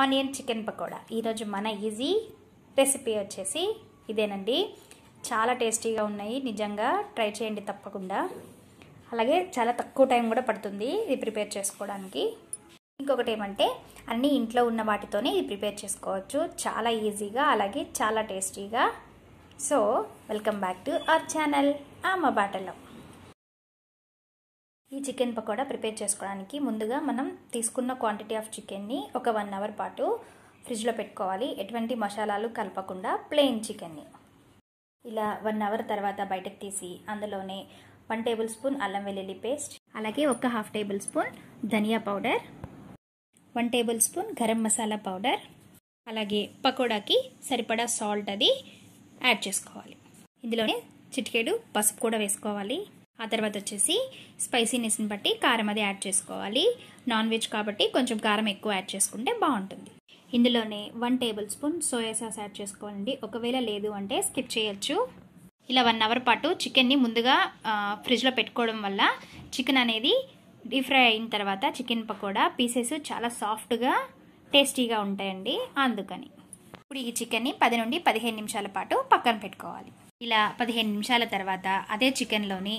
onion chicken pakoda ఈరోజు మన easy recipe వచ్చేసి ఇదేనండి చాలా టేస్టీగా ఉన్నాయి నిజంగా ట్రై చేయండి తప్పకుండా అలాగే చాలా తక్కువ టైం కూడా పడుతుంది ఇది ప్రిపేర్ చేసుకోవడానికి ఇంకొకటి ఏమంటే అన్నీ ఇంట్లో ఉన్న వాటితోనే ఇది ప్రిపేర్ చేసుకోవచ్చు చాలా ఈజీగా అలాగే చాలా టేస్టీగా so welcome back to our channel మా బాటలో చికెన్ పకోడా ప్రిపేర్ చేసుకోవడానికి ముందుగా మనం తీసుకున్న క్వాంటిటీ ఆఫ్ చికెన్ని ఒక వన్ అవర్ పాటు ఫ్రిడ్జ్లో పెట్టుకోవాలి ఎటువంటి మసాలాలు కలపకుండా ప్లెయిన్ చికెన్ని ఇలా వన్ అవర్ తర్వాత బయటకు తీసి అందులోనే వన్ టేబుల్ స్పూన్ అల్లం వెల్లుల్లి పేస్ట్ అలాగే ఒక హాఫ్ టేబుల్ స్పూన్ ధనియా powder one table spoon garam masala powder అలాగే పకోడాకి సరిపడా సాల్ట్ అది యాడ్ చేసుకోవాలి ఇందులోనే చిటికేడు పసుపు కూడా వేసుకోవాలి ఆ తర్వాత వచ్చేసి స్పైసీనెస్ని బట్టి కారం అది యాడ్ చేసుకోవాలి నాన్ వెజ్ కాబట్టి కొంచెం కారం ఎక్కువ యాడ్ చేసుకుంటే బాగుంటుంది ఇందులోనే one table spoon soya sauce add చేసుకోవాలండి ఒకవేళ లేదు అంటే స్కిప్ చేయొచ్చు ఇలా వన్ అవర్ పాటు చికెన్ని ముందుగా ఫ్రిడ్జ్లో పెట్టుకోవడం వల్ల చికెన్ అనేది డీప్ ఫ్రై అయిన తర్వాత చికెన్ పకోడా పీసెస్ చాలా సాఫ్ట్గా టేస్టీగా ఉంటాయండి అందుకని ఇప్పుడు ఈ చికెన్ని పది నుండి పదిహేను నిమిషాల పాటు పక్కన పెట్టుకోవాలి ఇలా పదిహేను నిమిషాల తర్వాత అదే చికెన్లోని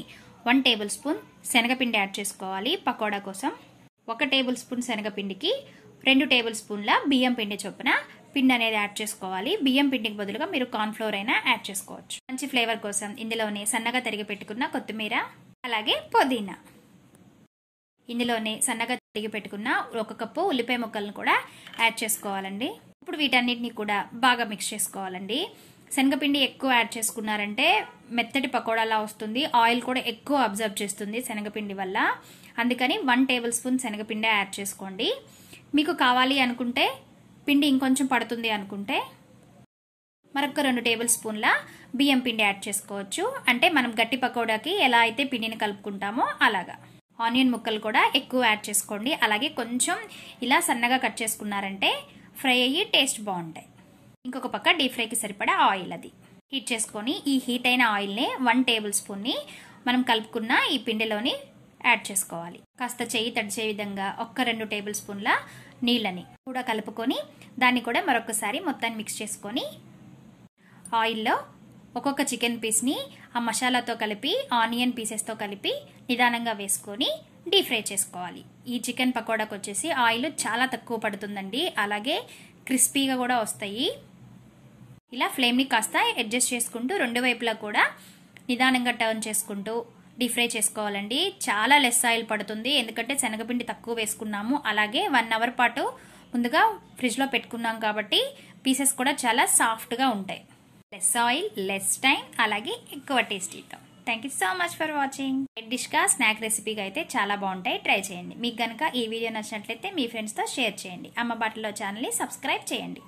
వన్ టేబుల్ స్పూన్ శనగపిండి యాడ్ చేసుకోవాలి పకోడా కోసం ఒక టేబుల్ స్పూన్ శనగపిండికి రెండు టేబుల్ స్పూన్ల బియ్యం పిండి చొప్పున పిండి అనేది యాడ్ చేసుకోవాలి బియ్యం పిండికి బదులుగా మీరు కార్న్ఫ్లోర్ అయినా యాడ్ చేసుకోవచ్చు మంచి ఫ్లేవర్ కోసం ఇందులోనే సన్నగా తరిగి పెట్టుకున్న కొత్తిమీర అలాగే పుదీనా ఇందులోనే సన్నగా తరిగి పెట్టుకున్న ఒక కప్పు ఉల్లిపాయ ముక్కలను కూడా యాడ్ చేసుకోవాలండి ఇప్పుడు వీటన్నిటిని కూడా బాగా మిక్స్ చేసుకోవాలండి శనగపిండి ఎక్కువ యాడ్ చేసుకున్నారంటే మెత్తటి పకోడాలా వస్తుంది ఆయిల్ కూడా ఎక్కువ అబ్జర్వ్ చేస్తుంది శనగపిండి వల్ల అందుకని వన్ టేబుల్ స్పూన్ శనగపిండి యాడ్ చేసుకోండి మీకు కావాలి అనుకుంటే పిండి ఇంకొంచెం పడుతుంది అనుకుంటే మరొక రెండు టేబుల్ స్పూన్ల బియ్యం పిండి యాడ్ చేసుకోవచ్చు అంటే మనం గట్టి పకోడాకి ఎలా అయితే పిండిని కలుపుకుంటామో అలాగా ఆనియన్ ముక్కలు కూడా ఎక్కువ యాడ్ చేసుకోండి అలాగే కొంచెం ఇలా సన్నగా కట్ చేసుకున్నారంటే ఫ్రై అయ్యి టేస్ట్ బాగుంటాయి ఇంకొక పక్క డీప్ ఫ్రైకి సరిపడా ఆయిల్ అది హీట్ చేసుకొని ఈ హీట్ అయిన ఆయిల్ని వన్ టేబుల్ స్పూన్ని మనం కలుపుకున్న ఈ పిండిలోని యాడ్ చేసుకోవాలి కాస్త చేయి తడిచే విధంగా ఒక్క రెండు టేబుల్ స్పూన్ల నీళ్ళని కూడా కలుపుకొని దాన్ని కూడా మరొకసారి మొత్తాన్ని మిక్స్ చేసుకొని ఆయిల్లో ఒక్కొక్క చికెన్ పీస్ని ఆ మసాలాతో కలిపి ఆనియన్ పీసెస్తో కలిపి నిదానంగా వేసుకొని డీప్ ఫ్రై చేసుకోవాలి ఈ చికెన్ పకోడాకు వచ్చేసి ఆయిల్ చాలా తక్కువ పడుతుందండి అలాగే క్రిస్పీగా కూడా వస్తాయి ఇలా ఫ్లేమ్ని కాస్త అడ్జస్ట్ చేసుకుంటూ రెండు వైపులా కూడా నిదానంగా టర్న్ చేసుకుంటూ డీప్ ఫ్రై చేసుకోవాలండి చాలా లెస్ ఆయిల్ పడుతుంది ఎందుకంటే శనగపిండి తక్కువ వేసుకున్నాము అలాగే వన్ అవర్ పాటు ముందుగా ఫ్రిడ్జ్లో పెట్టుకున్నాం కాబట్టి పీసెస్ కూడా చాలా సాఫ్ట్గా ఉంటాయి లెస్ ఆయిల్ లెస్ టైం అలాగే ఎక్కువ టేస్టీతో thank you so much for watching red డిష్గా స్నాక్ రెసిపీగా అయితే చాలా బాగుంటాయి ట్రై చేయండి మీకు కనుక ఈ వీడియో నచ్చినట్లయితే మీ ఫ్రెండ్స్తో షేర్ చేయండి అమ్మ బాటలో ఛానల్ని సబ్స్క్రైబ్ చేయండి